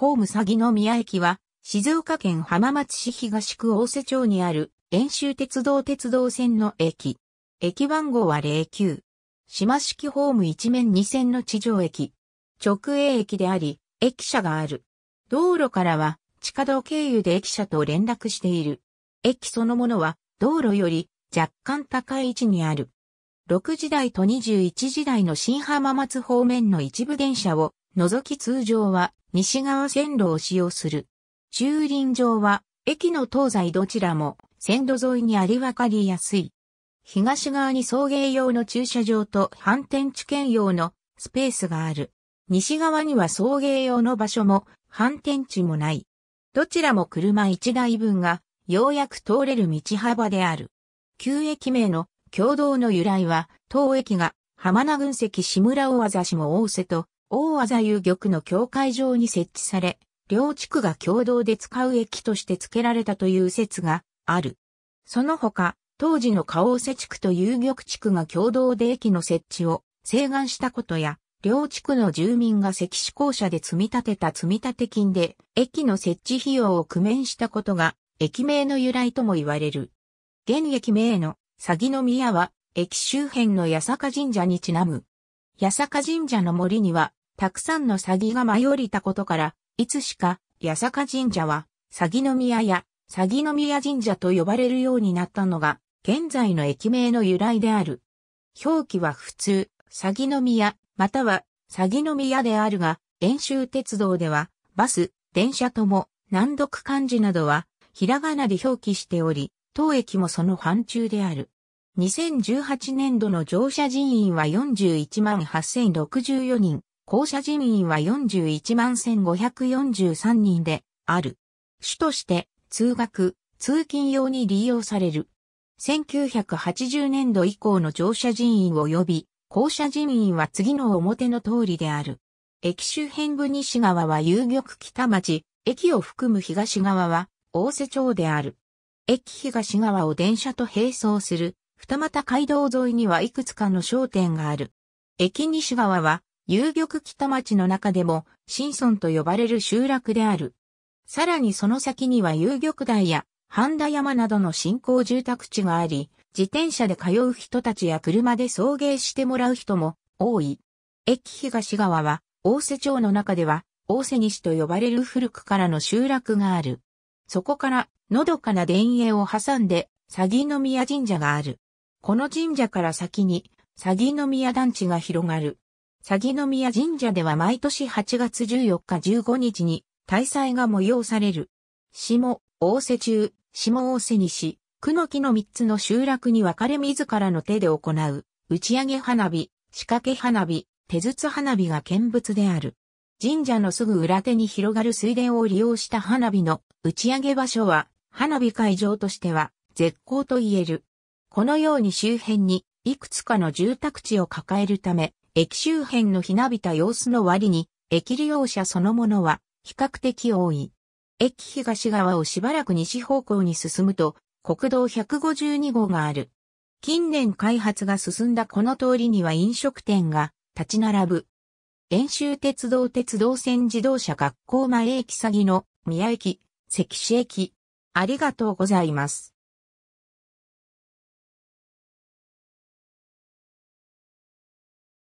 ホーム詐欺の宮駅は、静岡県浜松市東区大瀬町にある、遠州鉄道鉄道線の駅。駅番号は09。島式ホーム一面二線の地上駅。直営駅であり、駅舎がある。道路からは、地下道経由で駅舎と連絡している。駅そのものは、道路より、若干高い位置にある。6時台と21時台の新浜松方面の一部電車を、除き通常は西側線路を使用する。駐輪場は、駅の東西どちらも線路沿いにありわかりやすい。東側に送迎用の駐車場と反転地検用のスペースがある。西側には送迎用の場所も反転地もない。どちらも車1台分がようやく通れる道幅である。旧駅名の共同の由来は、当駅が浜名群石志村大字下大瀬と大和座遊玉の境界上に設置され、両地区が共同で使う駅として付けられたという説がある。その他、当時の河尾瀬地区と遊玉地区が共同で駅の設置を請願したことや、両地区の住民が関市公社で積み立てた積立金で駅の設置費用を工面したことが駅名の由来とも言われる。現駅名の詐欺の宮は駅周辺の八坂神社にちなむ。八坂神社の森にはたくさんの詐欺が舞い降りたことから、いつしか、八坂神社は、詐欺の宮や、詐欺の宮神社と呼ばれるようになったのが、現在の駅名の由来である。表記は普通、詐欺の宮、または、詐欺の宮であるが、遠州鉄道では、バス、電車とも、難読漢字などは、ひらがなで表記しており、当駅もその範疇である。2018年度の乗車人員は41万8064人。校舎人員は41万1543人である。主として通学、通勤用に利用される。1980年度以降の乗車人員及び校舎人員は次の表の通りである。駅周辺部西側は遊玉北町、駅を含む東側は大瀬町である。駅東側を電車と並走する二股街道沿いにはいくつかの商店がある。駅西側は遊玉北町の中でも、新村と呼ばれる集落である。さらにその先には遊玉台や、半田山などの新興住宅地があり、自転車で通う人たちや車で送迎してもらう人も多い。駅東側は、大瀬町の中では、大瀬西と呼ばれる古くからの集落がある。そこから、のどかな田園を挟んで、詐欺の宮神社がある。この神社から先に、詐欺の宮団地が広がる。欺の宮神社では毎年8月14日15日に大祭が催される。下、大瀬中、下大瀬西、久野木の3つの集落に分かれ自らの手で行う、打ち上げ花火、仕掛け花火、手筒花火が見物である。神社のすぐ裏手に広がる水田を利用した花火の打ち上げ場所は、花火会場としては絶好と言える。このように周辺にいくつかの住宅地を抱えるため、駅周辺のひなびた様子の割に、駅利用者そのものは比較的多い。駅東側をしばらく西方向に進むと、国道152号がある。近年開発が進んだこの通りには飲食店が立ち並ぶ。遠州鉄道鉄道線自動車学校前駅詐欺の宮駅、関市駅。ありがとうございます。